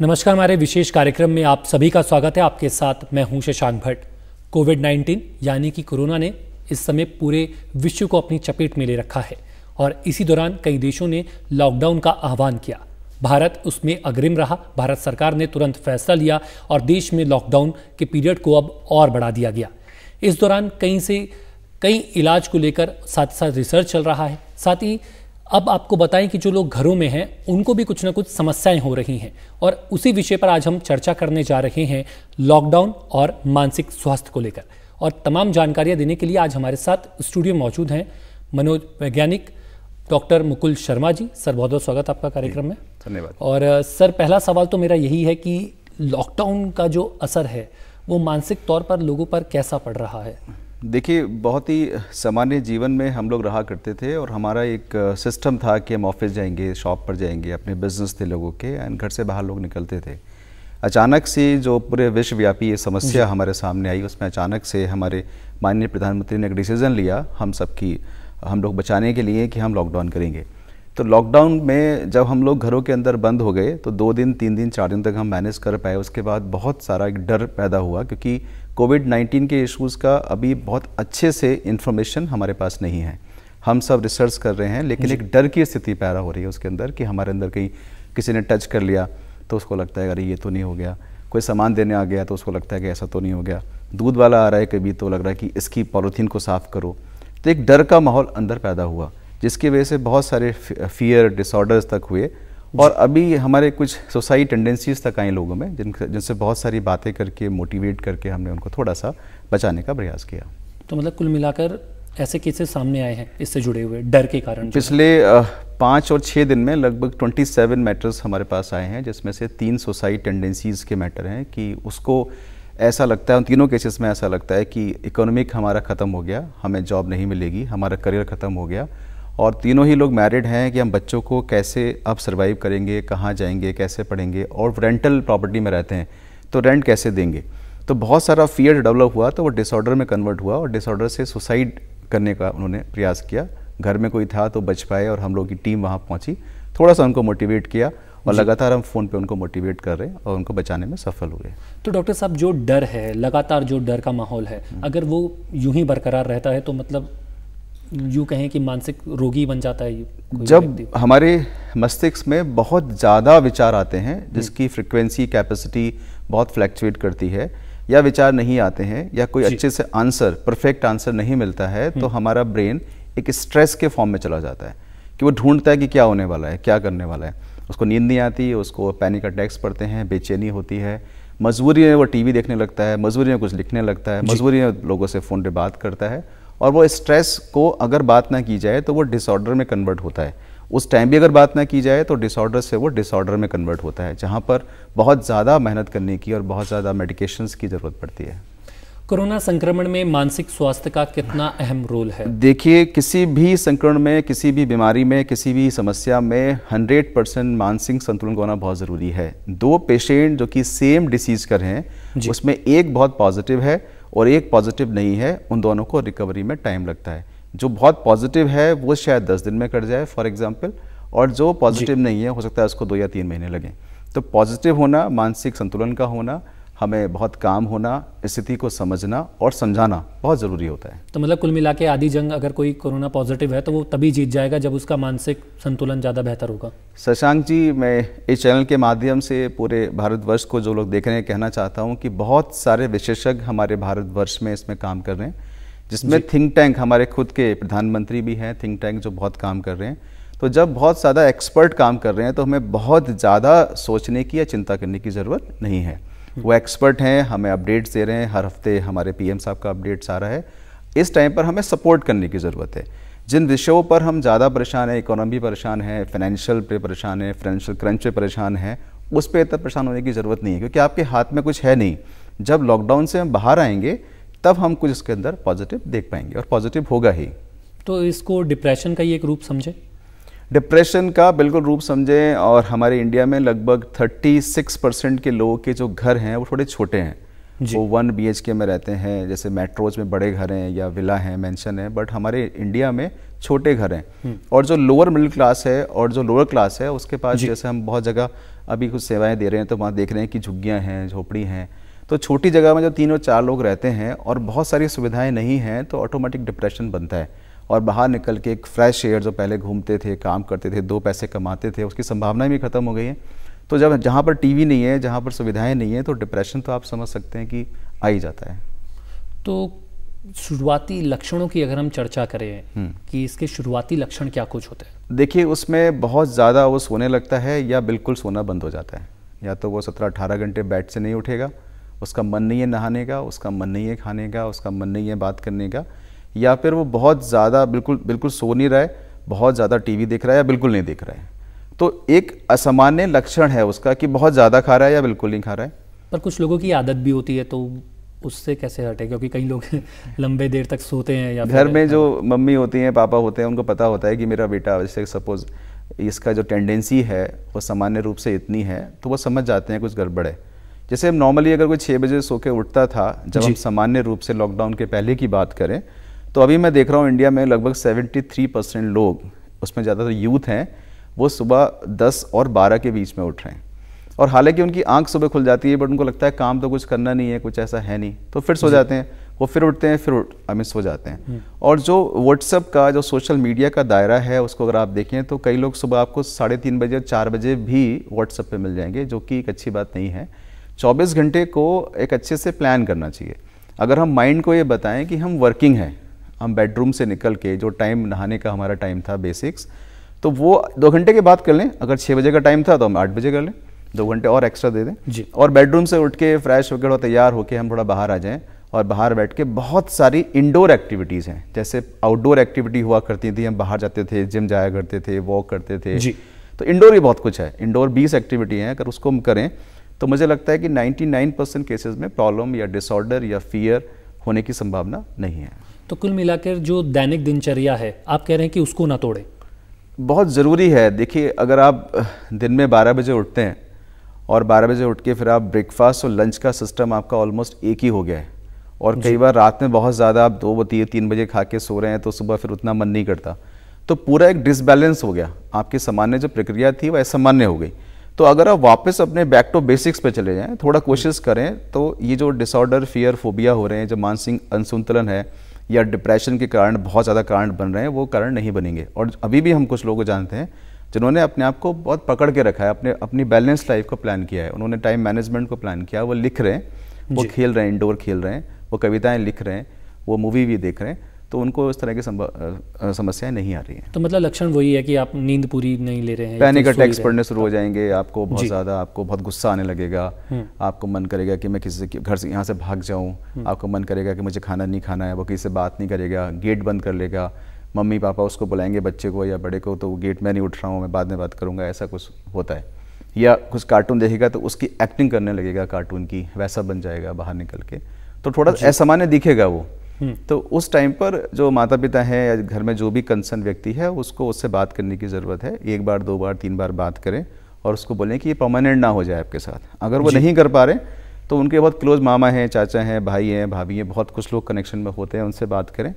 नमस्कार हमारे विशेष कार्यक्रम में आप सभी का स्वागत है आपके साथ मैं हूं शशांक भट्ट कोविड 19 यानी कि कोरोना ने इस समय पूरे विश्व को अपनी चपेट में ले रखा है और इसी दौरान कई देशों ने लॉकडाउन का आह्वान किया भारत उसमें अग्रिम रहा भारत सरकार ने तुरंत फैसला लिया और देश में लॉकडाउन के पीरियड को अब और बढ़ा दिया गया इस दौरान कहीं से कई इलाज को लेकर साथ साथ रिसर्च चल रहा है साथ ही अब आपको बताएं कि जो लोग घरों में हैं उनको भी कुछ ना कुछ समस्याएं हो रही हैं और उसी विषय पर आज हम चर्चा करने जा रहे हैं लॉकडाउन और मानसिक स्वास्थ्य को लेकर और तमाम जानकारियां देने के लिए आज हमारे साथ स्टूडियो मौजूद हैं मनोज वैज्ञानिक डॉक्टर मुकुल शर्मा जी सर बहुत बहुत स्वागत आपका कार्यक्रम में धन्यवाद और सर पहला सवाल तो मेरा यही है कि लॉकडाउन का जो असर है वो मानसिक तौर पर लोगों पर कैसा पड़ रहा है देखिए बहुत ही सामान्य जीवन में हम लोग रहा करते थे और हमारा एक सिस्टम था कि हम ऑफिस जाएंगे शॉप पर जाएंगे अपने बिजनेस थे लोगों के एंड घर से बाहर लोग निकलते थे अचानक से जो पूरे विश्वव्यापी ये समस्या हमारे सामने आई उसमें अचानक से हमारे माननीय प्रधानमंत्री ने एक डिसीज़न लिया हम सबकी हम लोग बचाने के लिए कि हम लॉकडाउन करेंगे तो लॉकडाउन में जब हम लोग घरों के अंदर बंद हो गए तो दो दिन तीन दिन चार दिन तक हम मैनेज कर पाए उसके बाद बहुत सारा एक डर पैदा हुआ क्योंकि कोविड 19 के इश्यूज़ का अभी बहुत अच्छे से इन्फॉर्मेशन हमारे पास नहीं है हम सब रिसर्च कर रहे हैं लेकिन एक डर की स्थिति पैदा हो रही है उसके अंदर कि हमारे अंदर कहीं किसी ने टच कर लिया तो उसको लगता है अरे ये तो नहीं हो गया कोई सामान देने आ गया तो उसको लगता है कि ऐसा तो नहीं हो गया दूध वाला आ रहा है कभी तो लग रहा है कि इसकी पॉलीथीन को साफ़ करो तो एक डर का माहौल अंदर पैदा हुआ जिसकी वजह से बहुत सारे फियर डिसऑर्डर्स तक हुए और अभी हमारे कुछ सोसाइटी टेंडेंसीज तक आए लोगों में जिन जिनसे बहुत सारी बातें करके मोटिवेट करके हमने उनको थोड़ा सा बचाने का प्रयास किया तो मतलब कुल मिलाकर ऐसे केसेस सामने आए हैं इससे जुड़े हुए डर के कारण पिछले पाँच और छः दिन में लगभग 27 मैटर्स हमारे पास आए हैं जिसमें से तीन सोसाइटी टेंडेंसीज़ के मैटर हैं कि उसको ऐसा लगता है उन तीनों केसेस में ऐसा लगता है कि इकोनॉमिक हमारा ख़त्म हो गया हमें जॉब नहीं मिलेगी हमारा करियर ख़त्म हो गया और तीनों ही लोग मैरिड हैं कि हम बच्चों को कैसे अब सर्वाइव करेंगे कहाँ जाएंगे कैसे पढ़ेंगे और रेंटल प्रॉपर्टी में रहते हैं तो रेंट कैसे देंगे तो बहुत सारा फियर डेवलप हुआ तो वो डिसऑर्डर में कन्वर्ट हुआ और डिसऑर्डर से सुसाइड करने का उन्होंने प्रयास किया घर में कोई था तो बच पाए और हम लोग की टीम वहाँ पहुँची थोड़ा सा उनको मोटिवेट किया और लगातार हम फ़ोन पे उनको मोटिवेट कर रहे हैं और उनको बचाने में सफल हुए तो डॉक्टर साहब जो डर है लगातार जो डर का माहौल है हम्म। अगर वो यूं ही बरकरार रहता है तो मतलब यूँ कहें कि मानसिक रोगी बन जाता है जब हमारे मस्तिष्क में बहुत ज़्यादा विचार आते हैं जिसकी फ्रिक्वेंसी हम्म। कैपेसिटी बहुत फ्लैक्चुएट करती है या विचार नहीं आते हैं या कोई अच्छे से आंसर परफेक्ट आंसर नहीं मिलता है तो हम्म। हमारा ब्रेन एक स्ट्रेस के फॉर्म में चला जाता है कि वो ढूंढता है कि क्या होने वाला है क्या करने वाला है उसको नींद नहीं आती उसको पैनिक अटैक्स पड़ते हैं बेचैनी होती है मजबूरी में वो टीवी देखने लगता है मजबूरी में कुछ लिखने लगता है मजबूरी में लोगों से फ़ोन पर बात करता है और वो स्ट्रेस को अगर बात ना की जाए तो वो डिसऑर्डर में कन्वर्ट होता है उस टाइम भी अगर बात ना की जाए तो डिसऑर्डर से वो डिसऑर्डर में कन्वर्ट होता है जहाँ पर बहुत ज़्यादा मेहनत करने की और बहुत ज़्यादा मेडिकेशंस की ज़रूरत पड़ती है कोरोना संक्रमण में मानसिक स्वास्थ्य का कितना अहम रोल है देखिए किसी भी संक्रमण में किसी भी बीमारी में किसी भी समस्या में 100 परसेंट मानसिक संतुलन को होना बहुत ज़रूरी है दो पेशेंट जो कि सेम डिसीज कर हैं उसमें एक बहुत पॉजिटिव है और एक पॉजिटिव नहीं है उन दोनों को रिकवरी में टाइम लगता है जो बहुत पॉजिटिव है वो शायद दस दिन में कट जाए फॉर एग्जाम्पल और जो पॉजिटिव नहीं है हो सकता है उसको दो या तीन महीने लगें तो पॉजिटिव होना मानसिक संतुलन का होना हमें बहुत काम होना स्थिति को समझना और समझाना बहुत ज़रूरी होता है तो मतलब कुल मिला के आधी जंग अगर कोई कोरोना पॉजिटिव है तो वो तभी जीत जाएगा जब उसका मानसिक संतुलन ज़्यादा बेहतर होगा शशांक जी मैं इस चैनल के माध्यम से पूरे भारतवर्ष को जो लोग देख रहे हैं कहना चाहता हूँ कि बहुत सारे विशेषज्ञ हमारे भारतवर्ष में इसमें काम कर रहे हैं जिसमें थिंक टैंक हमारे खुद के प्रधानमंत्री भी हैं थिंक टैंक जो बहुत काम कर रहे हैं तो जब बहुत ज़्यादा एक्सपर्ट काम कर रहे हैं तो हमें बहुत ज़्यादा सोचने की या चिंता करने की ज़रूरत नहीं है वो एक्सपर्ट हैं हमें अपडेट्स दे रहे हैं हर हफ्ते हमारे पीएम साहब का अपडेट्स आ रहा है इस टाइम पर हमें सपोर्ट करने की ज़रूरत है जिन विषयों पर हम ज़्यादा परेशान हैं इकोनॉमी परेशान है फाइनेंशियल पे परेशान है फाइनेंशियल क्रंच पे परेशान है उस पर इतना परेशान होने की ज़रूरत नहीं है क्योंकि आपके हाथ में कुछ है नहीं जब लॉकडाउन से हम बाहर आएंगे तब हम कुछ इसके अंदर पॉजिटिव देख पाएंगे और पॉजिटिव होगा ही तो इसको डिप्रेशन का ही एक रूप समझे डिप्रेशन का बिल्कुल रूप समझें और हमारे इंडिया में लगभग 36 परसेंट के लोगों के जो घर हैं वो थोड़े छोटे हैं वो वन बी के में रहते हैं जैसे मेट्रोज में बड़े घर हैं या विला हैं मैंशन है बट हमारे इंडिया में छोटे घर हैं हम्म। और जो लोअर मिडिल क्लास है और जो लोअर क्लास है उसके पास जैसे हम बहुत जगह अभी कुछ सेवाएं दे रहे हैं तो वहाँ देख रहे हैं कि झुग्गियाँ हैं झोपड़ी हैं तो छोटी जगह में जो तीन और चार लोग रहते हैं और बहुत सारी सुविधाएं नहीं हैं तो ऑटोमेटिक डिप्रेशन बनता है और बाहर निकल के एक फ्रेश एयर जो पहले घूमते थे काम करते थे दो पैसे कमाते थे उसकी संभावनाएं भी ख़त्म हो गई हैं तो जब जहाँ पर टीवी नहीं है जहाँ पर सुविधाएं नहीं है तो डिप्रेशन तो आप समझ सकते हैं कि आ ही जाता है तो शुरुआती लक्षणों की अगर हम चर्चा करें हम्म। कि इसके शुरुआती लक्षण क्या कुछ होते हैं देखिए उसमें बहुत ज़्यादा वो सोने लगता है या बिल्कुल सोना बंद हो जाता है या तो वो सत्रह अठारह घंटे बेड से नहीं उठेगा उसका मन नहीं है नहाने का उसका मन नहीं है खाने का उसका मन नहीं है बात करने का या फिर वो बहुत ज़्यादा बिल्कुल बिल्कुल सो नहीं रहा है बहुत ज़्यादा टीवी देख रहा है या बिल्कुल नहीं देख रहा है तो एक असामान्य लक्षण है उसका कि बहुत ज़्यादा खा रहा है या बिल्कुल नहीं खा रहा है पर कुछ लोगों की आदत भी होती है तो उससे कैसे हटे क्योंकि कई लोग लंबे देर तक सोते हैं या घर में जो हाँ। मम्मी होती हैं पापा होते हैं उनको पता होता है कि मेरा बेटा जैसे सपोज़ इसका जो टेंडेंसी है वो सामान्य रूप से इतनी है तो वो समझ जाते हैं कुछ गड़बड़ है जैसे हम नॉर्मली अगर कोई छः बजे सो के उठता था जब हम सामान्य रूप से लॉकडाउन के पहले की बात करें तो अभी मैं देख रहा हूँ इंडिया में लगभग 73 परसेंट लोग उसमें ज़्यादातर यूथ हैं वो सुबह 10 और 12 के बीच में उठ रहे हैं और हालांकि उनकी आंख सुबह खुल जाती है बट उनको लगता है काम तो कुछ करना नहीं है कुछ ऐसा है नहीं तो फिर सो जाते हैं वो फिर उठते हैं फिर आई मीन सो जाते हैं हम्म। और जो व्हाट्सअप का जो सोशल मीडिया का दायरा है उसको अगर आप देखें तो कई लोग सुबह आपको साढ़े तीन बजे चार बजे भी व्हाट्सअप पे मिल जाएंगे जो कि एक अच्छी बात नहीं है 24 घंटे को एक अच्छे से प्लान करना चाहिए अगर हम माइंड को ये बताएं कि हम वर्किंग हैं हम बेडरूम से निकल के जो टाइम नहाने का हमारा टाइम था बेसिक्स तो वो दो घंटे के बाद कर लें अगर छः बजे का टाइम था तो हम आठ बजे कर लें दो घंटे और एक्स्ट्रा दे दें जी और बेडरूम से उठ के फ्रेश वगैरह तैयार होकर हम थोड़ा बाहर आ जाएँ और बाहर बैठ के बहुत सारी इंडोर एक्टिविटीज़ हैं जैसे आउटडोर एक्टिविटी हुआ करती थी हम बाहर जाते थे जिम जाया करते थे वॉक करते थे जी तो इंडोर भी बहुत कुछ है इंडोर 20 एक्टिविटी हैं अगर उसको हम करें तो मुझे लगता है कि 99 परसेंट केसेज में प्रॉब्लम या डिसऑर्डर या फियर होने की संभावना नहीं है तो कुल मिलाकर जो दैनिक दिनचर्या है आप कह रहे हैं कि उसको ना तोड़ें बहुत ज़रूरी है देखिए अगर आप दिन में बारह बजे उठते हैं और बारह बजे उठ के फिर आप ब्रेकफास्ट और लंच का सिस्टम आपका ऑलमोस्ट एक ही हो गया है और कई बार रात में बहुत ज़्यादा आप दो तीन तीन बजे खा के सो रहे हैं तो सुबह फिर उतना मन नहीं करता तो पूरा एक डिसबैलेंस हो गया आपकी सामान्य जो प्रक्रिया थी वह असामान्य हो गई तो अगर आप वापस अपने बैक टू बेसिक्स पे चले जाएं थोड़ा कोशिश करें तो ये जो डिसऑर्डर फियर फोबिया हो रहे हैं जो मानसिक अनसंतुलन है या डिप्रेशन के कारण बहुत ज़्यादा कारण बन रहे हैं वो कारण नहीं बनेंगे और अभी भी हम कुछ लोग जानते हैं जिन्होंने अपने आप को बहुत पकड़ के रखा है अपने अपनी बैलेंस लाइफ को प्लान किया है उन्होंने टाइम मैनेजमेंट को प्लान किया वो लिख रहे हैं वो खेल रहे हैं इंडोर खेल रहे हैं वो कविताएँ लिख रहे हैं वो मूवी भी देख रहे हैं तो उनको इस तरह की समस्याएं नहीं आ रही हैं तो मतलब लक्षण वही है कि आप नींद पूरी नहीं ले रहे हैं पैनिक तो अटैक्स पड़ने शुरू हो हाँ। जाएंगे आपको बहुत ज़्यादा आपको बहुत गुस्सा आने लगेगा हम्म। आपको मन करेगा कि मैं किसी से घर से यहाँ से भाग जाऊँ हम्म। आपको मन करेगा कि मुझे खाना नहीं खाना है वो किसी से बात नहीं करेगा गेट बंद कर लेगा मम्मी पापा उसको बुलाएंगे बच्चे को या बड़े को तो गेट में नहीं उठ रहा हूँ मैं बाद में बात करूँगा ऐसा कुछ होता है या कुछ कार्टून देखेगा तो उसकी एक्टिंग करने लगेगा कार्टून की वैसा बन जाएगा बाहर निकल के तो थोड़ा असामान्य दिखेगा वो हम्म। तो उस टाइम पर जो माता पिता हैं या घर में जो भी कंसर्न व्यक्ति है उसको उससे बात करने की ज़रूरत है एक बार दो बार तीन बार बात करें और उसको बोलें कि ये परमानेंट ना हो जाए आपके साथ अगर वो नहीं कर पा रहे तो उनके बहुत क्लोज मामा हैं चाचा हैं भाई हैं भाभी हैं बहुत कुछ लोग कनेक्शन में होते हैं उनसे बात करें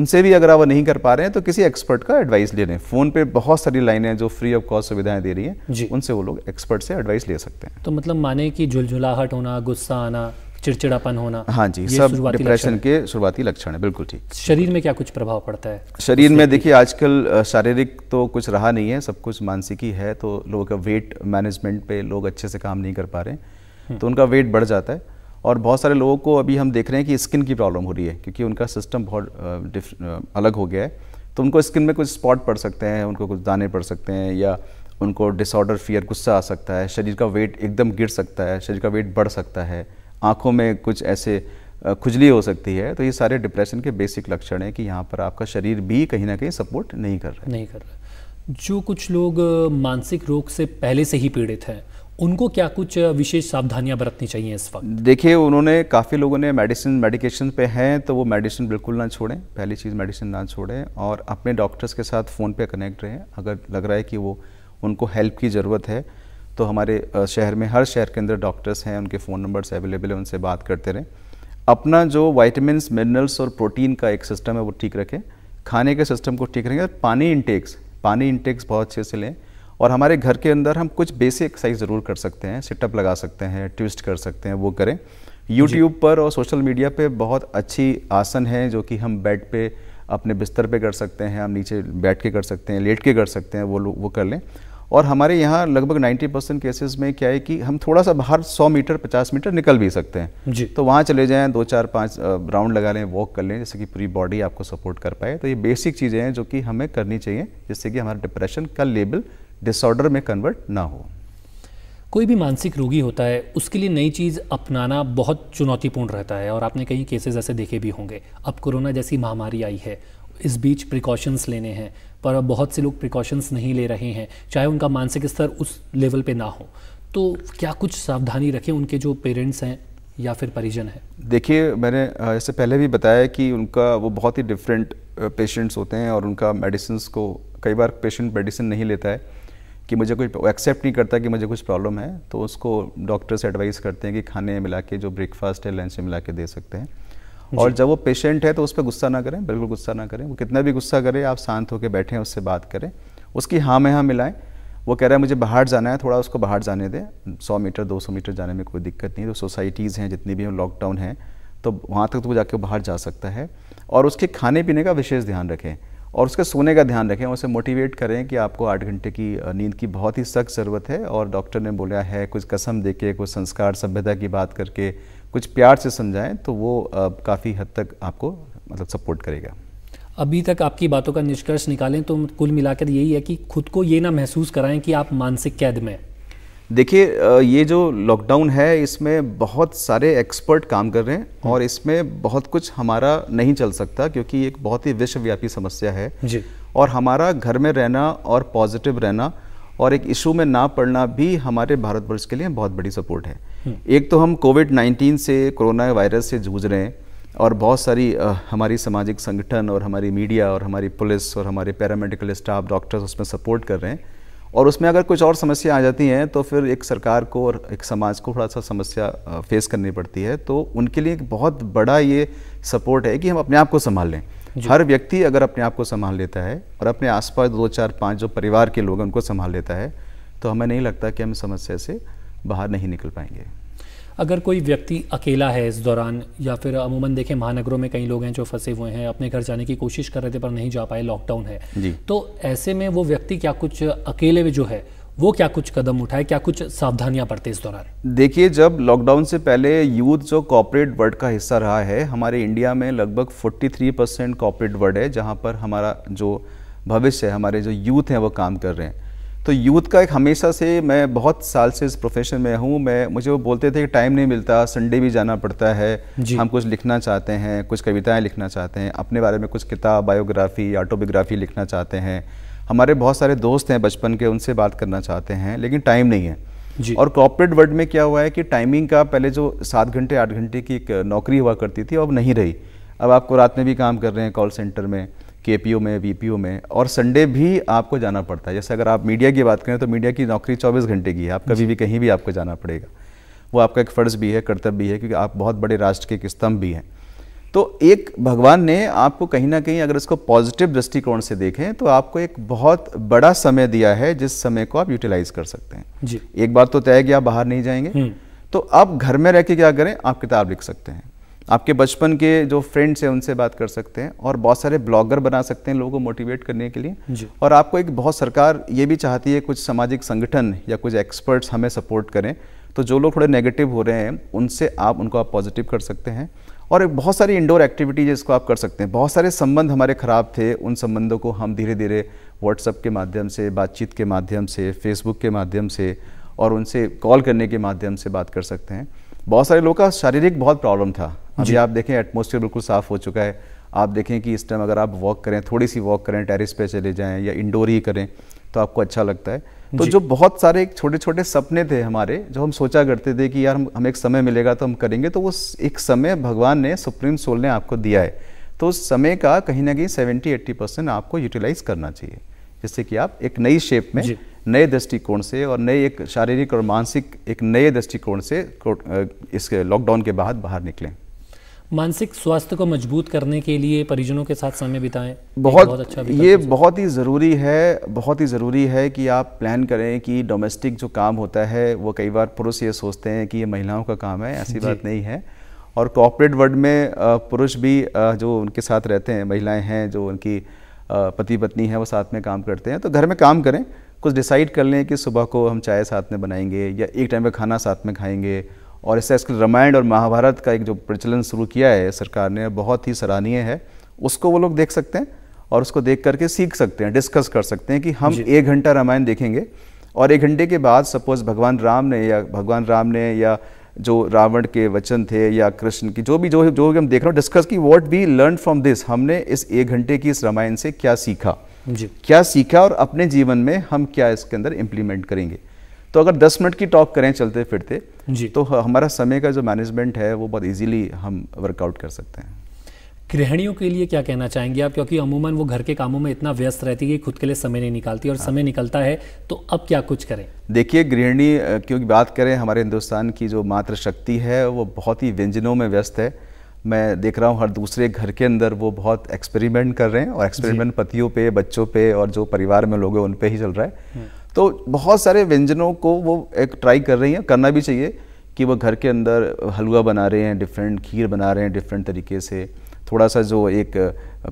उनसे भी अगर आप वो नहीं कर पा रहे हैं तो किसी एक्सपर्ट का एडवाइस ले लें फ़ोन पे बहुत सारी लाइनें जो फ्री ऑफ कॉस्ट सुविधाएं दे रही हैं उनसे वो लोग एक्सपर्ट से एडवाइस ले सकते हैं तो मतलब माने कि झुलझुलाहट होना गुस्सा आना चिड़चिड़ापन होना हाँ जी सब डिप्रेशन के शुरुआती लक्षण है बिल्कुल ठीक शरीर में क्या कुछ प्रभाव पड़ता है शरीर में देखिए आजकल शारीरिक तो कुछ रहा नहीं है सब कुछ मानसिक ही है तो लोगों का वेट मैनेजमेंट पे लोग अच्छे से काम नहीं कर पा रहे तो हम्म। उनका वेट बढ़ जाता है और बहुत सारे लोगों को अभी हम देख रहे हैं कि स्किन की प्रॉब्लम हो रही है क्योंकि उनका सिस्टम बहुत अलग हो गया है तो उनको स्किन में कुछ स्पॉट पड़ सकते हैं उनको कुछ दाने पड़ सकते हैं या उनको डिसऑर्डर फियर गुस्सा आ सकता है शरीर का वेट एकदम गिर सकता है शरीर का वेट बढ़ सकता है आँखों में कुछ ऐसे खुजली हो सकती है तो ये सारे डिप्रेशन के बेसिक लक्षण हैं कि यहाँ पर आपका शरीर भी कहीं ना कहीं सपोर्ट नहीं कर रहा है नहीं कर रहा जो कुछ लोग मानसिक रोग से पहले से ही पीड़ित हैं उनको क्या कुछ विशेष सावधानियां बरतनी चाहिए इस वक्त देखिए उन्होंने काफ़ी लोगों ने मेडिसिन मेडिकेशन पे हैं तो वो मेडिसिन बिल्कुल ना छोड़ें पहली चीज़ मेडिसिन ना छोड़ें और अपने डॉक्टर्स के साथ फ़ोन पे कनेक्ट रहें अगर लग रहा है कि वो उनको हेल्प की ज़रूरत है तो हमारे शहर में हर शहर के अंदर डॉक्टर्स हैं उनके फ़ोन नंबर्स अवेलेबल हैं उनसे बात करते रहें अपना जो वाइटमिनस मिनरल्स और प्रोटीन का एक सिस्टम है वो ठीक रखें खाने के सिस्टम को ठीक रखें पानी इंटेक्स पानी इंटेक्स बहुत अच्छे से लें और हमारे घर के अंदर हम कुछ बेसिक एक्सरसाइज ज़रूर कर सकते हैं सिटअप लगा सकते हैं ट्विस्ट कर सकते हैं वो करें यूट्यूब पर और सोशल मीडिया पर बहुत अच्छी आसन है जो कि हम बेड पर अपने बिस्तर पर कर सकते हैं हम नीचे बैठ के कर सकते हैं लेट के कर सकते हैं वो लोग वो कर लें और हमारे यहाँ लगभग 90 परसेंट केसेज में क्या है कि हम थोड़ा सा बाहर 100 मीटर 50 मीटर निकल भी सकते हैं जी तो वहाँ चले जाएं दो चार पांच राउंड लगा लें वॉक कर लें जिससे कि पूरी बॉडी आपको सपोर्ट कर पाए तो ये बेसिक चीज़ें हैं जो कि हमें करनी चाहिए जिससे कि हमारा डिप्रेशन का लेबल डिसऑर्डर में कन्वर्ट ना हो कोई भी मानसिक रोगी होता है उसके लिए नई चीज़ अपनाना बहुत चुनौतीपूर्ण रहता है और आपने कई केसेस ऐसे देखे भी होंगे अब कोरोना जैसी महामारी आई है इस बीच प्रिकॉशंस लेने हैं पर बहुत से लोग प्रिकॉशंस नहीं ले रहे हैं चाहे उनका मानसिक स्तर उस लेवल पे ना हो तो क्या कुछ सावधानी रखें उनके जो पेरेंट्स हैं या फिर परिजन हैं देखिए मैंने इससे पहले भी बताया कि उनका वो बहुत ही डिफरेंट पेशेंट्स होते हैं और उनका मेडिसिन को कई बार पेशेंट मेडिसिन नहीं लेता है कि मुझे कुछ एक्सेप्ट नहीं करता कि मुझे कुछ प्रॉब्लम है तो उसको डॉक्टर्स एडवाइस करते हैं कि खाने मिला के जो ब्रेकफास्ट है लंच मिला के दे सकते हैं और जब वो पेशेंट है तो उस पर गुस्सा ना करें बिल्कुल गुस्सा ना करें वो कितना भी गुस्सा करे आप शांत होकर बैठें उससे बात करें उसकी हाँ में हाँ मिलाएं वो कह रहा है मुझे बाहर जाना है थोड़ा उसको बाहर जाने दें सौ मीटर दो सौ मीटर जाने में कोई दिक्कत नहीं तो सोसाइटीज़ हैं जितनी भी लॉकडाउन है तो वहाँ तक तो वो जाके बाहर जा सकता है और उसके खाने पीने का विशेष ध्यान रखें और उसके सोने का ध्यान रखें उसे मोटिवेट करें कि आपको आठ घंटे की नींद की बहुत ही सख्त ज़रूरत है और डॉक्टर ने बोला है कुछ कसम दे के कुछ संस्कार सभ्यता की बात करके कुछ प्यार से समझाएं तो वो काफ़ी हद तक आपको मतलब सपोर्ट करेगा अभी तक आपकी बातों का निष्कर्ष निकालें तो कुल मिलाकर यही है कि खुद को ये ना महसूस कराएं कि आप मानसिक कैद में देखिए ये जो लॉकडाउन है इसमें बहुत सारे एक्सपर्ट काम कर रहे हैं हम्म। और इसमें बहुत कुछ हमारा नहीं चल सकता क्योंकि एक बहुत ही विश्वव्यापी समस्या है जी। और हमारा घर में रहना और पॉजिटिव रहना और एक इशू में ना पड़ना भी हमारे भारतवर्ष के लिए बहुत बड़ी सपोर्ट है हम्म। एक तो हम कोविड 19 से कोरोना वायरस से जूझ रहे हैं और बहुत सारी आ, हमारी सामाजिक संगठन और हमारी मीडिया और हमारी पुलिस और हमारे पैरामेडिकल स्टाफ डॉक्टर्स उसमें सपोर्ट कर रहे हैं और उसमें अगर कुछ और समस्या आ जाती हैं तो फिर एक सरकार को और एक समाज को थोड़ा सा समस्या फेस करनी पड़ती है तो उनके लिए एक बहुत बड़ा ये सपोर्ट है कि हम अपने आप को संभाल लें हर व्यक्ति अगर अपने आप को संभाल लेता है और अपने आसपास दो चार पांच जो परिवार के लोग हैं उनको संभाल लेता है तो हमें नहीं लगता कि हम समस्या से बाहर नहीं निकल पाएंगे अगर कोई व्यक्ति अकेला है इस दौरान या फिर अमूमन देखें महानगरों में कई लोग हैं जो फंसे हुए हैं अपने घर जाने की कोशिश कर रहे थे पर नहीं जा पाए लॉकडाउन है तो ऐसे में वो व्यक्ति क्या कुछ अकेले में जो है वो क्या कुछ कदम उठाए क्या कुछ सावधानियां बरते इस दौरान देखिए जब लॉकडाउन से पहले यूथ जो कॉपरेट वर्ल्ड का हिस्सा रहा है हमारे इंडिया में लगभग 43 परसेंट कॉपरेट वर्ल्ड है जहां पर हमारा जो भविष्य है हमारे जो यूथ हैं वो काम कर रहे हैं तो यूथ का एक हमेशा से मैं बहुत साल से इस प्रोफेशन में हूँ मैं मुझे वो बोलते थे कि टाइम नहीं मिलता संडे भी जाना पड़ता है हम कुछ लिखना चाहते हैं कुछ कविताएं लिखना चाहते हैं अपने बारे में कुछ किताब बायोग्राफी ऑटोबियोग्राफी लिखना चाहते हैं हमारे बहुत सारे दोस्त हैं बचपन के उनसे बात करना चाहते हैं लेकिन टाइम नहीं है जी और कॉपरेट वर्ल्ड में क्या हुआ है कि टाइमिंग का पहले जो सात घंटे आठ घंटे की एक नौकरी हुआ करती थी अब नहीं रही अब आपको रात में भी काम कर रहे हैं कॉल सेंटर में के में वी में और संडे भी आपको जाना पड़ता है जैसे अगर आप मीडिया की बात करें तो मीडिया की नौकरी चौबीस घंटे की है आप कभी भी कहीं भी आपको जाना पड़ेगा वो आपका एक फ़र्ज़ भी है कर्तव्य भी है क्योंकि आप बहुत बड़े राष्ट्र के एक स्तंभ भी हैं तो एक भगवान ने आपको कहीं ना कहीं अगर उसको पॉजिटिव दृष्टिकोण से देखें तो आपको एक बहुत बड़ा समय दिया है जिस समय को आप यूटिलाइज कर सकते हैं जी एक बात तो तय कि आप बाहर नहीं जाएंगे हम्म। तो आप घर में रह के क्या करें आप किताब लिख सकते हैं आपके बचपन के जो फ्रेंड्स हैं उनसे बात कर सकते हैं और बहुत सारे ब्लॉगर बना सकते हैं लोगों को मोटिवेट करने के लिए और आपको एक बहुत सरकार ये भी चाहती है कुछ सामाजिक संगठन या कुछ एक्सपर्ट्स हमें सपोर्ट करें तो जो लोग थोड़े नेगेटिव हो रहे हैं उनसे आप उनको आप पॉजिटिव कर सकते हैं और बहुत सारी इंडोर एक्टिविटी जिसको आप कर सकते हैं बहुत सारे संबंध हमारे ख़राब थे उन संबंधों को हम धीरे धीरे व्हाट्सअप के माध्यम से बातचीत के माध्यम से फेसबुक के माध्यम से और उनसे कॉल करने के माध्यम से बात कर सकते हैं बहुत सारे लोगों का शारीरिक बहुत प्रॉब्लम था अभी आप देखें एटमोसफियर बिल्कुल साफ़ हो चुका है आप देखें कि इस टाइम अगर आप वॉक करें थोड़ी सी वॉक करें टेरिस पे चले जाएं या इंडोर ही करें तो आपको अच्छा लगता है तो जो बहुत सारे एक छोटे छोटे सपने थे हमारे जो हम सोचा करते थे कि यार हम हमें एक समय मिलेगा तो हम करेंगे तो वो एक समय भगवान ने सुप्रीम सोल ने आपको दिया है तो उस समय का कहीं ना कहीं सेवेंटी एट्टी परसेंट आपको यूटिलाइज करना चाहिए जिससे कि आप एक नई शेप में नए दृष्टिकोण से और नए एक शारीरिक और मानसिक एक नए दृष्टिकोण से इस लॉकडाउन के बाद बाहर निकलें मानसिक स्वास्थ्य को मजबूत करने के लिए परिजनों के साथ समय बिताएं बहुत, बहुत अच्छा ये बहुत ही ज़रूरी है बहुत ही ज़रूरी है कि आप प्लान करें कि डोमेस्टिक जो काम होता है वो कई बार पुरुष ये सोचते हैं कि ये महिलाओं का काम है ऐसी बात नहीं है और कॉपरेट वर्ल्ड में पुरुष भी जो उनके साथ रहते हैं महिलाएं हैं जो उनकी पति पत्नी हैं वो साथ में काम करते हैं तो घर में काम करें कुछ डिसाइड कर लें कि सुबह को हम चाय साथ में बनाएंगे या एक टाइम पर खाना साथ में खाएंगे और इससे आजकल रामायण और महाभारत का एक जो प्रचलन शुरू किया है सरकार ने बहुत ही सराहनीय है उसको वो लोग देख सकते हैं और उसको देख करके सीख सकते हैं डिस्कस कर सकते हैं कि हम एक घंटा रामायण देखेंगे और एक घंटे के बाद सपोज भगवान राम ने या भगवान राम ने या जो रावण के वचन थे या कृष्ण की जो भी जो जो भी हम देख रहे हो डिस्कस की what we learn from this हमने इस एक घंटे की इस रामायण से क्या सीखा जी। क्या सीखा और अपने जीवन में हम क्या इसके अंदर इम्प्लीमेंट करेंगे तो अगर 10 मिनट की टॉक करें चलते फिरते जी तो हमारा समय का जो मैनेजमेंट है वो बहुत इजीली हम वर्कआउट कर सकते हैं गृहणियों के लिए क्या कहना चाहेंगे आप क्योंकि अमूमन वो घर के कामों में इतना व्यस्त रहती है कि खुद के लिए समय नहीं निकालती और हाँ। समय निकलता है तो अब क्या कुछ करें देखिए गृहिणी क्योंकि बात करें हमारे हिंदुस्तान की जो मातृशक्ति है वो बहुत ही व्यंजनों में व्यस्त है मैं देख रहा हूँ हर दूसरे घर के अंदर वो बहुत एक्सपेरिमेंट कर रहे हैं और एक्सपेरिमेंट पतियों पे बच्चों पे और जो परिवार में लोग हैं उन पर ही चल रहा है हाँ। तो बहुत सारे व्यंजनों को वो एक ट्राई कर रही हैं करना भी चाहिए कि वो घर के अंदर हलवा बना रहे हैं डिफरेंट खीर बना रहे हैं डिफरेंट तरीके से थोड़ा सा जो एक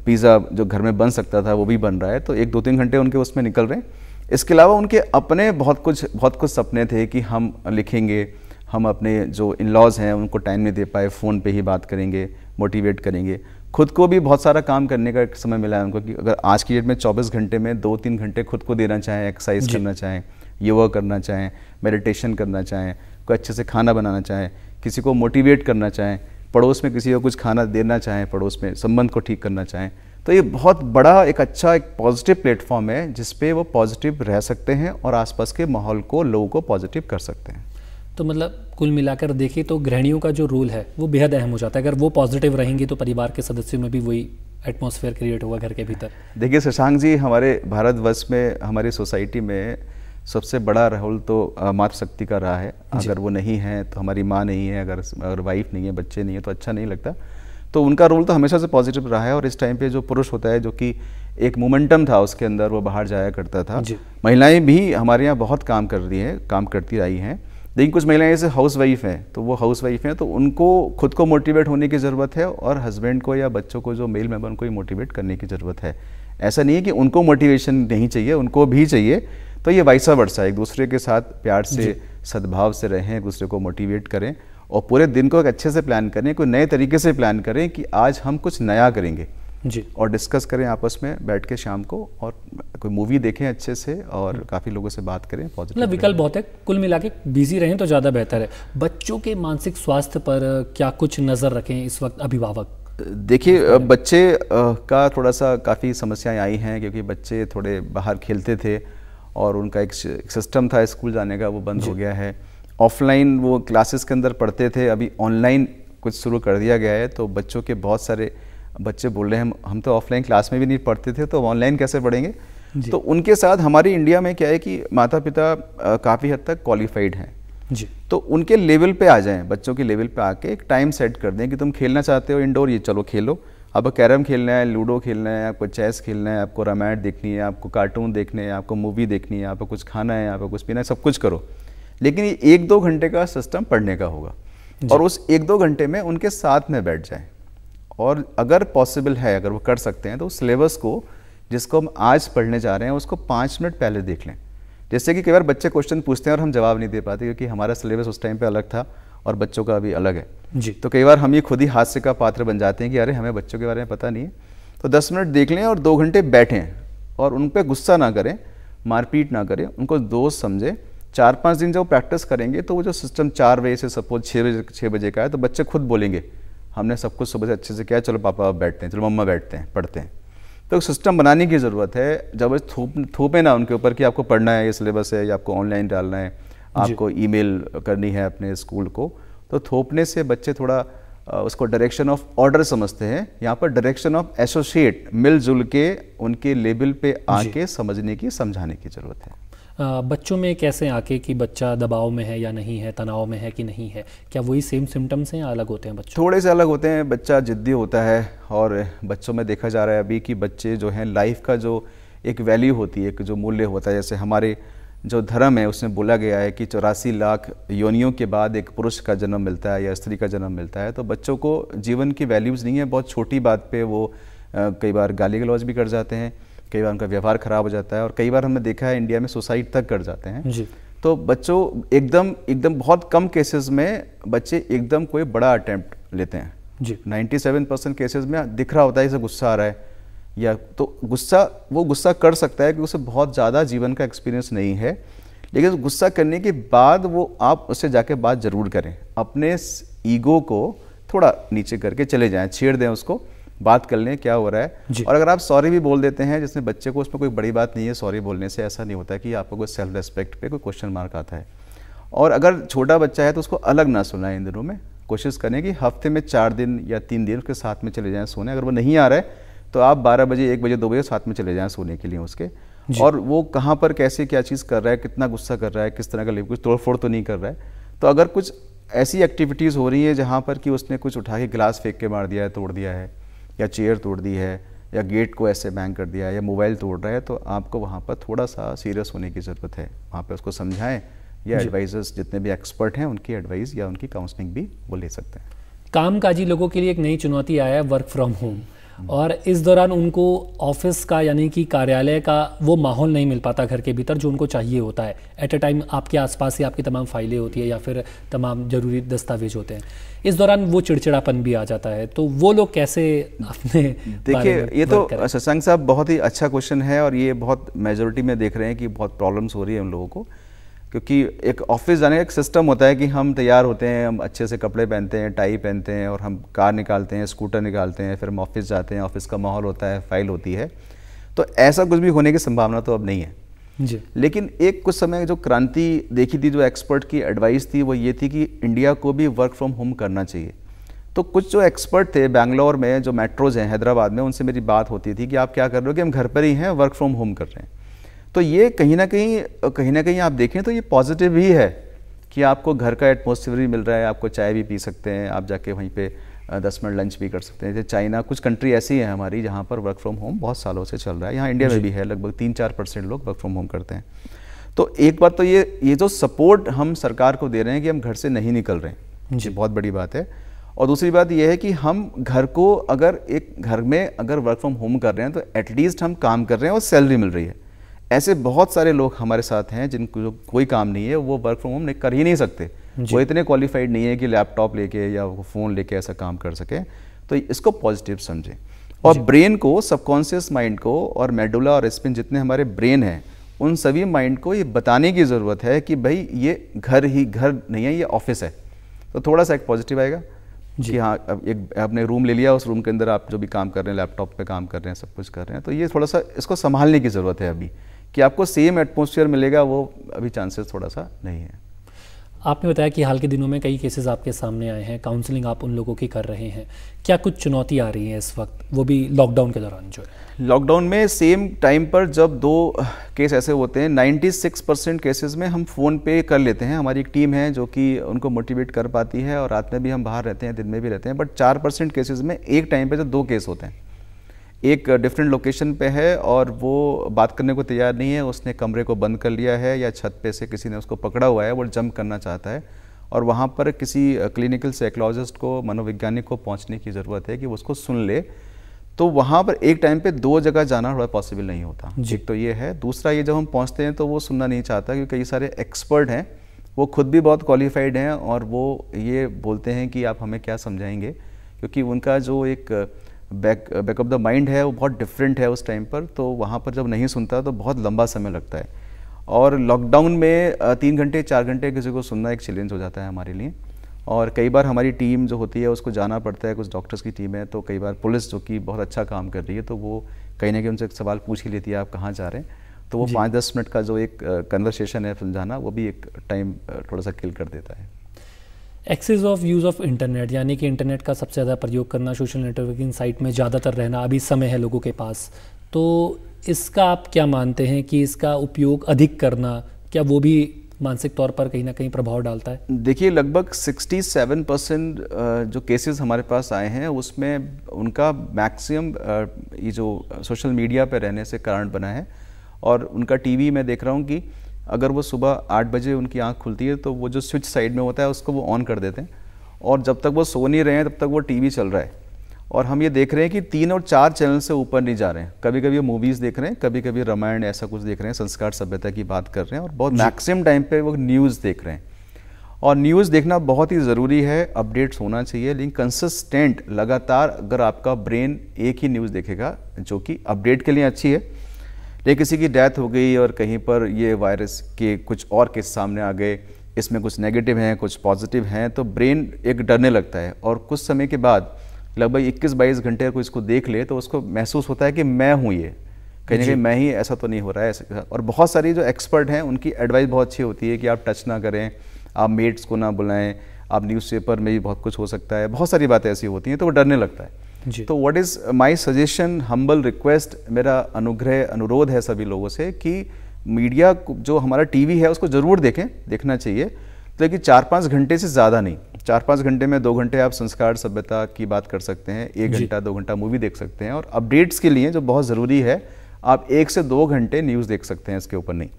पिज़्ज़ा जो घर में बन सकता था वो भी बन रहा है तो एक दो तीन घंटे उनके उसमें निकल रहे हैं इसके अलावा उनके अपने बहुत कुछ बहुत कुछ सपने थे कि हम लिखेंगे हम अपने जो इन लॉज़ हैं उनको टाइम नहीं दे पाए फ़ोन पे ही बात करेंगे मोटिवेट करेंगे खुद को भी बहुत सारा काम करने का एक समय मिला है उनको कि अगर आज की डेट में 24 घंटे में दो तीन घंटे खुद को देना चाहें एक्सरसाइज करना चाहें योगा करना चाहें मेडिटेशन करना चाहें कोई अच्छे से खाना बनाना चाहें किसी को मोटिवेट करना चाहें पड़ोस में किसी को कुछ खाना देना चाहें पड़ोस में संबंध को ठीक करना चाहें तो ये बहुत बड़ा एक अच्छा एक पॉजिटिव प्लेटफॉर्म है जिसपे वो पॉजिटिव रह सकते हैं और आसपास के माहौल को लोगों को पॉजिटिव कर सकते हैं तो मतलब कुल मिलाकर देखें तो गृहणियों का जो रोल है वो बेहद अहम हो जाता है अगर वो पॉजिटिव रहेंगी तो परिवार के सदस्यों में भी वही एटमोसफेयर क्रिएट होगा घर के भीतर देखिए शशांक जी हमारे भारतवर्ष में हमारी सोसाइटी में सबसे बड़ा रोल तो मातृशक्ति का रहा है अगर वो नहीं है तो हमारी माँ नहीं है अगर अगर वाइफ नहीं है बच्चे नहीं है तो अच्छा नहीं लगता तो उनका रोल तो हमेशा से पॉजिटिव रहा है और इस टाइम पे जो पुरुष होता है जो कि एक मोमेंटम था उसके अंदर वो बाहर जाया करता था महिलाएं भी हमारे यहाँ बहुत काम कर रही हैं काम करती आई हैं लेकिन कुछ महिलाएं जैसे हाउस वाइफ हैं तो वो हाउस वाइफ हैं तो उनको खुद को मोटिवेट होने की ज़रूरत है और हस्बैंड को या बच्चों को जो मेल मेंबर उनको ही मोटिवेट करने की ज़रूरत है ऐसा नहीं है कि उनको मोटिवेशन नहीं चाहिए उनको भी चाहिए तो ये वाइसा वर्षा एक दूसरे के साथ प्यार से सद्भाव से रहें एक दूसरे को मोटिवेट करें और पूरे दिन को एक अच्छे से प्लान करें कोई नए तरीके से प्लान करें कि आज हम कुछ नया करेंगे जी और डिस्कस करें आपस में बैठ के शाम को और कोई मूवी देखें अच्छे से और हम्म। काफ़ी लोगों से बात करें पॉजिटिव मतलब विकल्प बहुत है कुल मिला के बिजी रहें तो ज़्यादा बेहतर है बच्चों के मानसिक स्वास्थ्य पर क्या कुछ नज़र रखें इस वक्त अभिभावक देखिए बच्चे का थोड़ा सा काफ़ी समस्याएं आई हैं क्योंकि बच्चे थोड़े बाहर खेलते थे और उनका एक सिस्टम था स्कूल जाने का वो बंद हो गया है ऑफलाइन वो क्लासेस के अंदर पढ़ते थे अभी ऑनलाइन कुछ शुरू कर दिया गया है तो बच्चों के बहुत सारे बच्चे बोल रहे हैं हम हम तो ऑफलाइन क्लास में भी नहीं पढ़ते थे तो ऑनलाइन कैसे पढ़ेंगे तो उनके साथ हमारे इंडिया में क्या है कि माता पिता काफ़ी हद तक क्वालिफाइड हैं जी तो उनके लेवल पे आ जाएं बच्चों के लेवल पे आके एक टाइम सेट कर दें कि तुम खेलना चाहते हो इंडोर ये चलो खेलो आपको कैरम खेलना है लूडो खेलना है आपको चेस खेलना है आपको रामायण देखनी है आपको कार्टून देखने हैं आपको मूवी देखनी है आपको कुछ खाना है आपको कुछ पीना है सब कुछ करो लेकिन ये एक दो घंटे का सिस्टम पढ़ने का होगा और उस एक दो घंटे में उनके साथ में बैठ जाएँ और अगर पॉसिबल है अगर वो कर सकते हैं तो उस सिलेबस को जिसको हम आज पढ़ने जा रहे हैं उसको पाँच मिनट पहले देख लें जैसे कि कई बार बच्चे क्वेश्चन पूछते हैं और हम जवाब नहीं दे पाते क्योंकि हमारा सिलेबस उस टाइम पर अलग था और बच्चों का अभी अलग है जी तो कई बार हम ये खुद ही हादसे का पात्र बन जाते हैं कि अरे हमें बच्चों के बारे में पता नहीं है तो दस मिनट देख लें और दो घंटे बैठें और उन पर गुस्सा ना करें मारपीट ना करें उनको दोस्त समझें चार पाँच दिन जब प्रैक्टिस करेंगे तो वो जो सिस्टम चार बजे से सपोज छः बजे छः बजे का है तो बच्चे खुद बोलेंगे हमने सब कुछ सुबह से अच्छे से किया चलो पापा बैठते हैं चलो मम्मा बैठते हैं पढ़ते हैं तो सिस्टम बनाने की ज़रूरत है जब थूप थोपे ना उनके ऊपर कि आपको पढ़ना है ये सिलेबस है या आपको ऑनलाइन डालना है आपको ईमेल करनी है अपने स्कूल को तो थोपने से बच्चे थोड़ा उसको डायरेक्शन ऑफ ऑर्डर समझते हैं यहाँ पर डायरेक्शन ऑफ एसोसिएट मिलजुल के उनके लेबल पे आके समझने की समझाने की ज़रूरत है बच्चों में कैसे आके कि बच्चा दबाव में है या नहीं है तनाव में है कि नहीं है क्या वही सेम सिम्टम्स हैं या अलग होते हैं बच्चे थोड़े से अलग होते हैं बच्चा जिद्दी होता है और बच्चों में देखा जा रहा है अभी कि बच्चे जो हैं लाइफ का जो एक वैल्यू होती है एक जो मूल्य होता है जैसे हमारे जो धर्म है उसमें बोला गया है कि चौरासी लाख योनियों के बाद एक पुरुष का जन्म मिलता है या स्त्री का जन्म मिलता है तो बच्चों को जीवन की वैल्यूज़ नहीं है बहुत छोटी बात पे वो कई बार गाली गलौज भी कर जाते हैं कई बार उनका व्यवहार खराब हो जाता है और कई बार हमने देखा है इंडिया में सुसाइड तक कर जाते हैं जी तो बच्चों एकदम एकदम बहुत कम केसेस में बच्चे एकदम कोई बड़ा अटैम्प्ट लेते हैं जी सेवन परसेंट केसेज में दिख रहा होता है जैसे गुस्सा आ रहा है या तो गुस्सा वो गुस्सा कर सकता है क्योंकि उसे बहुत ज़्यादा जीवन का एक्सपीरियंस नहीं है लेकिन गुस्सा करने के बाद वो आप उससे जाके बात ज़रूर करें अपने ईगो को थोड़ा नीचे करके चले जाएं छेड़ दें उसको बात कर लें क्या हो रहा है और अगर आप सॉरी भी बोल देते हैं जिसमें बच्चे को उसमें कोई बड़ी बात नहीं है सॉरी बोलने से ऐसा नहीं होता कि आपको कोई सेल्फ रेस्पेक्ट पे कोई क्वेश्चन मार्क आता है और अगर छोटा बच्चा है तो उसको अलग ना सुनाएं इन दिनों में कोशिश करें कि हफ्ते में चार दिन या तीन दिन उसके साथ में चले जाएँ सोने अगर वो नहीं आ रहा है तो आप बारह बजे एक बजे दो बजे साथ में चले जाएँ सोने के लिए उसके और वो कहाँ पर कैसे क्या चीज़ कर रहा है कितना गुस्सा कर रहा है किस तरह का कुछ तोड़फोड़ तो नहीं कर रहा है तो अगर कुछ ऐसी एक्टिविटीज़ हो रही है जहाँ पर कि उसने कुछ उठा के गिलास फेंक के मार दिया है तोड़ दिया है या चेयर तोड़ दी है या गेट को ऐसे बैंग कर दिया है या मोबाइल तोड़ रहा है तो आपको वहाँ पर थोड़ा सा सीरियस होने की ज़रूरत है वहाँ पर उसको समझाएं या एडवाइजर्स जितने भी एक्सपर्ट हैं उनकी एडवाइस या उनकी काउंसलिंग भी वो ले सकते हैं काजी लोगों के लिए एक नई चुनौती आया है वर्क फ्रॉम होम और इस दौरान उनको ऑफिस का यानी कि कार्यालय का वो माहौल नहीं मिल पाता घर के भीतर जो उनको चाहिए होता है एट अ टाइम आपके आसपास ही आपकी तमाम फाइलें होती है या फिर तमाम ज़रूरी दस्तावेज होते हैं इस दौरान वो चिड़चिड़ापन भी आ जाता है तो वो लोग कैसे अपने देखिए ये तो सत्संग साहब बहुत ही अच्छा क्वेश्चन है और ये बहुत मेजोरिटी में देख रहे हैं कि बहुत प्रॉब्लम्स हो रही है उन लोगों को क्योंकि एक ऑफिस जाने का एक सिस्टम होता है कि हम तैयार होते हैं हम अच्छे से कपड़े पहनते हैं टाई पहनते हैं और हम कार निकालते हैं स्कूटर निकालते हैं फिर हम ऑफिस जाते हैं ऑफिस का माहौल होता है फाइल होती है तो ऐसा कुछ भी होने की संभावना तो अब नहीं है जी लेकिन एक कुछ समय जो क्रांति देखी थी जो एक्सपर्ट की एडवाइस थी वो ये थी कि इंडिया को भी वर्क फ्रॉम होम करना चाहिए तो कुछ जो एक्सपर्ट थे बैंगलोर में जो मेट्रोज हैं हैदराबाद में उनसे मेरी बात होती थी कि आप क्या कर रहे हो कि हम घर पर ही हैं वर्क फ्रॉम होम कर रहे हैं तो ये कहीं ना कहीं कहीं ना कहीं आप देखें तो ये पॉजिटिव ही है कि आपको घर का एटमोसफियर भी मिल रहा है आपको चाय भी पी सकते हैं आप जाके वहीं पे दस मिनट लंच भी कर सकते हैं जैसे चाइना कुछ कंट्री ऐसी है हमारी जहाँ पर वर्क फ्रॉम होम बहुत सालों से चल रहा है यहाँ इंडिया में भी है लगभग तीन चार परसेंट लोग वर्क फ्रॉम होम करते हैं तो एक बार तो ये ये जो सपोर्ट हम सरकार को दे रहे हैं कि हम घर से नहीं निकल रहे हैं जी बहुत बड़ी बात है और दूसरी बात यह है कि हम घर को अगर एक घर में अगर वर्क फ्रॉम होम कर रहे हैं तो एटलीस्ट हम काम कर रहे हैं और सैलरी मिल रही है ऐसे बहुत सारे लोग हमारे साथ हैं जिनको कोई काम नहीं है वो वर्क फ्रॉम होम कर ही नहीं सकते वो इतने क्वालिफाइड नहीं है कि लैपटॉप लेके या फ़ोन लेके ऐसा काम कर सके तो इसको पॉजिटिव समझें और ब्रेन को सबकॉन्शियस माइंड को और मेडुला और स्पिन जितने हमारे ब्रेन हैं उन सभी माइंड को ये बताने की ज़रूरत है कि भाई ये घर ही घर नहीं है ये ऑफिस है तो थोड़ा सा एक पॉजिटिव आएगा जी हाँ अब एक आपने रूम ले लिया उस रूम के अंदर आप जो भी काम कर रहे हैं लैपटॉप पे काम कर रहे हैं सब कुछ कर रहे हैं तो ये थोड़ा सा इसको संभालने की ज़रूरत है अभी कि आपको सेम एटमोसफियर मिलेगा वो अभी चांसेस थोड़ा सा नहीं है आपने बताया कि हाल के दिनों में कई केसेस आपके सामने आए हैं काउंसलिंग आप उन लोगों की कर रहे हैं क्या कुछ चुनौती आ रही है इस वक्त वो भी लॉकडाउन के दौरान जो है लॉकडाउन में सेम टाइम पर जब दो केस ऐसे होते हैं 96 परसेंट केसेज में हम फ़ोन पे कर लेते हैं हमारी एक टीम है जो कि उनको मोटिवेट कर पाती है और रात में भी हम बाहर रहते हैं दिन में भी रहते हैं बट चार परसेंट केसेज में एक टाइम पर जब दो केस होते हैं एक डिफरेंट लोकेशन पे है और वो बात करने को तैयार नहीं है उसने कमरे को बंद कर लिया है या छत पे से किसी ने उसको पकड़ा हुआ है वो जंप करना चाहता है और वहाँ पर किसी क्लिनिकल साइकोलॉजिस्ट को मनोवैज्ञानिक को पहुँचने की ज़रूरत है कि वो उसको सुन ले तो वहाँ पर एक टाइम पे दो जगह जाना थोड़ा पॉसिबल नहीं होता एक तो ये है दूसरा ये जब हम पहुँचते हैं तो वो सुनना नहीं चाहता क्योंकि कई सारे एक्सपर्ट हैं वो खुद भी बहुत क्वालिफाइड हैं और वो ये बोलते हैं कि आप हमें क्या समझाएंगे क्योंकि उनका जो एक back back of the mind है वो बहुत डिफरेंट है उस टाइम पर तो वहाँ पर जब नहीं सुनता तो बहुत लंबा समय लगता है और लॉकडाउन में तीन घंटे चार घंटे किसी को सुनना एक चैलेंज हो जाता है हमारे लिए और कई बार हमारी टीम जो होती है उसको जाना पड़ता है कुछ डॉक्टर्स की टीम है तो कई बार पुलिस जो कि बहुत अच्छा काम कर रही है तो वो कहीं ना कहीं उनसे एक सवाल पूछ ही लेती है आप कहाँ जा रहे हैं तो वो पाँच दस मिनट का जो एक कन्वर्सेशन है समझाना वो भी एक टाइम थोड़ा सा किल कर देता है excess of use of internet यानी कि इंटरनेट का सबसे ज़्यादा प्रयोग करना सोशल नेटवर्किंग साइट में ज़्यादातर रहना अभी समय है लोगों के पास तो इसका आप क्या मानते हैं कि इसका उपयोग अधिक करना क्या वो भी मानसिक तौर पर कहीं ना कहीं प्रभाव डालता है देखिए लगभग 67 परसेंट जो केसेस हमारे पास आए हैं उसमें उनका मैक्सिमम ये जो सोशल मीडिया पर रहने से कारण बना है और उनका टीवी मैं देख रहा हूँ कि अगर वो सुबह आठ बजे उनकी आँख खुलती है तो वो जो स्विच साइड में होता है उसको वो ऑन कर देते हैं और जब तक वो सो नहीं रहे हैं तब तक वो टी चल रहा है और हम ये देख रहे हैं कि तीन और चार चैनल से ऊपर नहीं जा रहे हैं कभी कभी मूवीज़ देख रहे हैं कभी कभी रामायण ऐसा कुछ देख रहे हैं संस्कार सभ्यता की बात कर रहे हैं और बहुत मैक्सिमम टाइम पे वो न्यूज़ देख रहे हैं और न्यूज़ देखना बहुत ही ज़रूरी है अपडेट्स होना चाहिए लेकिन कंसिस्टेंट लगातार अगर आपका ब्रेन एक ही न्यूज़ देखेगा जो कि अपडेट के लिए अच्छी है लेकिन किसी की डेथ हो गई और कहीं पर ये वायरस के कुछ और केस सामने आ गए इसमें कुछ नेगेटिव हैं कुछ पॉजिटिव हैं तो ब्रेन एक डरने लगता है और कुछ समय के बाद लगभग इक्कीस बाईस घंटे को इसको देख ले तो उसको महसूस होता है कि मैं हूँ ये कहीं कहीं मैं ही ऐसा तो नहीं हो रहा है ऐसा और बहुत सारी जो एक्सपर्ट हैं उनकी एडवाइस बहुत अच्छी होती है कि आप टच ना करें आप मेट्स को ना बुलाएं आप न्यूज़पेपर में भी बहुत कुछ हो सकता है बहुत सारी बातें ऐसी होती हैं तो वो डरने लगता है तो what is my suggestion humble request मेरा अनुग्रह अनुरोध है सभी लोगों से कि मीडिया जो हमारा टीवी है उसको ज़रूर देखें देखना चाहिए तो लेकिन चार पाँच घंटे से ज़्यादा नहीं चार पाँच घंटे में दो घंटे आप संस्कार सभ्यता की बात कर सकते हैं एक घंटा दो घंटा मूवी देख सकते हैं और अपडेट्स के लिए जो बहुत ज़रूरी है आप एक से दो घंटे न्यूज़ देख सकते हैं इसके ऊपर नहीं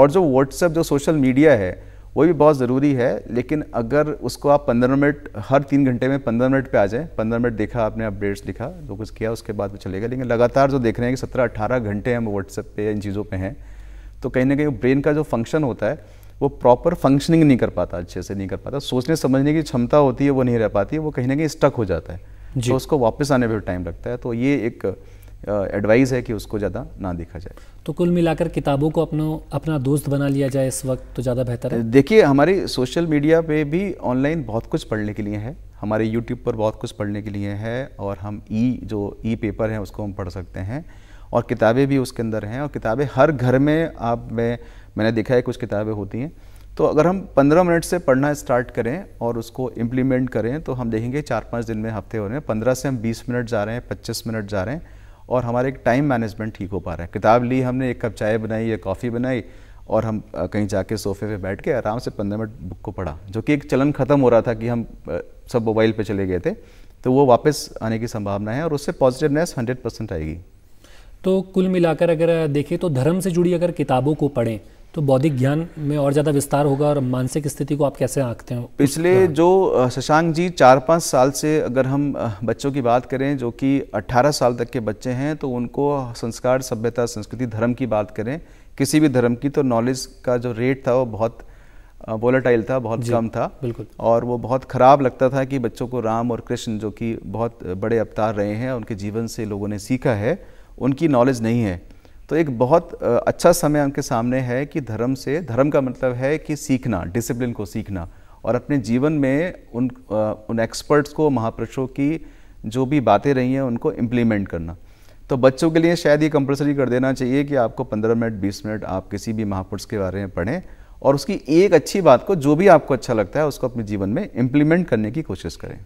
और जो व्हाट्सएप जो सोशल मीडिया है वो भी बहुत ज़रूरी है लेकिन अगर उसको आप पंद्रह मिनट हर तीन घंटे में पंद्रह मिनट पे आ जाएं पंद्रह मिनट देखा आपने अपडेट्स लिखा जो कुछ किया उसके बाद वो चलेगा लेकिन लगातार जो देख रहे हैं कि सत्रह अट्ठारह घंटे हम व्हाट्सएप पे इन चीज़ों पे हैं तो कहीं ना कहीं ब्रेन का जो फंक्शन होता है वो प्रॉपर फंक्शनिंग नहीं कर पाता अच्छे से नहीं कर पाता सोचने समझने की क्षमता होती है वो नहीं रह पाती वो कहीं ना कहीं स्टक हो जाता है तो उसको वापस आने पर टाइम लगता है तो ये एक एडवाइस है कि उसको ज़्यादा ना देखा जाए तो कुल मिलाकर किताबों को अपना अपना दोस्त बना लिया जाए इस वक्त तो ज़्यादा बेहतर है देखिए हमारी सोशल मीडिया पे भी ऑनलाइन बहुत कुछ पढ़ने के लिए है हमारे यूट्यूब पर बहुत कुछ पढ़ने के लिए है और हम ई e, जो ई पेपर हैं उसको हम पढ़ सकते हैं और किताबें भी उसके अंदर हैं और किताबें हर घर में आप में मैंने देखा है कुछ किताबें होती हैं तो अगर हम पंद्रह मिनट से पढ़ना स्टार्ट करें और उसको इम्प्लीमेंट करें तो हम देखेंगे चार पाँच दिन में हफ्ते हो रहे हैं पंद्रह से हम बीस मिनट जा रहे हैं पच्चीस मिनट जा रहे हैं और हमारा एक टाइम मैनेजमेंट ठीक हो पा रहा है किताब ली हमने एक कप चाय बनाई या कॉफ़ी बनाई और हम कहीं जाके सोफे पे बैठ के आराम से पंद्रह मिनट बुक को पढ़ा जो कि एक चलन ख़त्म हो रहा था कि हम सब मोबाइल पे चले गए थे तो वो वापस आने की संभावना है और उससे पॉजिटिवनेस हंड्रेड परसेंट आएगी तो कुल मिलाकर अगर देखें तो धर्म से जुड़ी अगर किताबों को पढ़ें तो बौद्धिक ज्ञान में और ज़्यादा विस्तार होगा और मानसिक स्थिति को आप कैसे आंकते हो पिछले हाँ। जो शशांक जी चार पाँच साल से अगर हम बच्चों की बात करें जो कि 18 साल तक के बच्चे हैं तो उनको संस्कार सभ्यता संस्कृति धर्म की बात करें किसी भी धर्म की तो नॉलेज का जो रेट था वो बहुत वोलाटाइल था बहुत कम था बिल्कुल और वो बहुत ख़राब लगता था कि बच्चों को राम और कृष्ण जो कि बहुत बड़े अवतार रहे हैं उनके जीवन से लोगों ने सीखा है उनकी नॉलेज नहीं है तो एक बहुत अच्छा समय उनके सामने है कि धर्म से धर्म का मतलब है कि सीखना डिसिप्लिन को सीखना और अपने जीवन में उन उन एक्सपर्ट्स को महापुरुषों की जो भी बातें रही हैं उनको इम्प्लीमेंट करना तो बच्चों के लिए शायद ये कंपलसरी कर देना चाहिए कि आपको 15 मिनट 20 मिनट आप किसी भी महापुरुष के बारे में पढ़ें और उसकी एक अच्छी बात को जो भी आपको अच्छा लगता है उसको अपने जीवन में इम्प्लीमेंट करने की कोशिश करें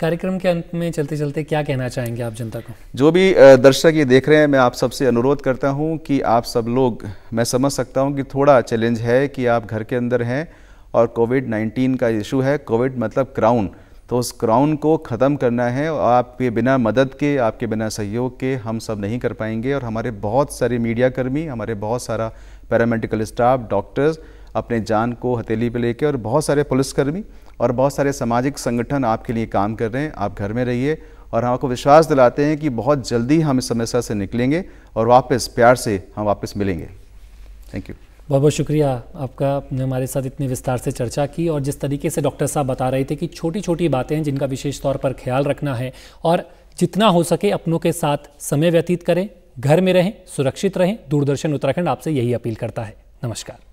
कार्यक्रम के अंत में चलते चलते क्या कहना चाहेंगे आप जनता को जो भी दर्शक ये देख रहे हैं मैं आप सबसे अनुरोध करता हूँ कि आप सब लोग मैं समझ सकता हूँ कि थोड़ा चैलेंज है कि आप घर के अंदर हैं और कोविड नाइन्टीन का इशू है कोविड मतलब क्राउन तो उस क्राउन को ख़त्म करना है और आपके बिना मदद के आपके बिना सहयोग के हम सब नहीं कर पाएंगे और हमारे बहुत सारे मीडियाकर्मी हमारे बहुत सारा पैरामेडिकल स्टाफ डॉक्टर्स अपने जान को हथेली पे लेके और बहुत सारे पुलिसकर्मी और बहुत सारे सामाजिक संगठन आपके लिए काम कर रहे हैं आप घर में रहिए और हम आपको विश्वास दिलाते हैं कि बहुत जल्दी हम इस समस्या से निकलेंगे और वापस प्यार से हम वापस मिलेंगे थैंक यू बहुत बहुत शुक्रिया आपका आपने हमारे साथ इतने विस्तार से चर्चा की और जिस तरीके से डॉक्टर साहब बता रहे थे कि छोटी छोटी बातें हैं जिनका विशेष तौर पर ख्याल रखना है और जितना हो सके अपनों के साथ समय व्यतीत करें घर में रहें सुरक्षित रहें दूरदर्शन उत्तराखंड आपसे यही अपील करता है नमस्कार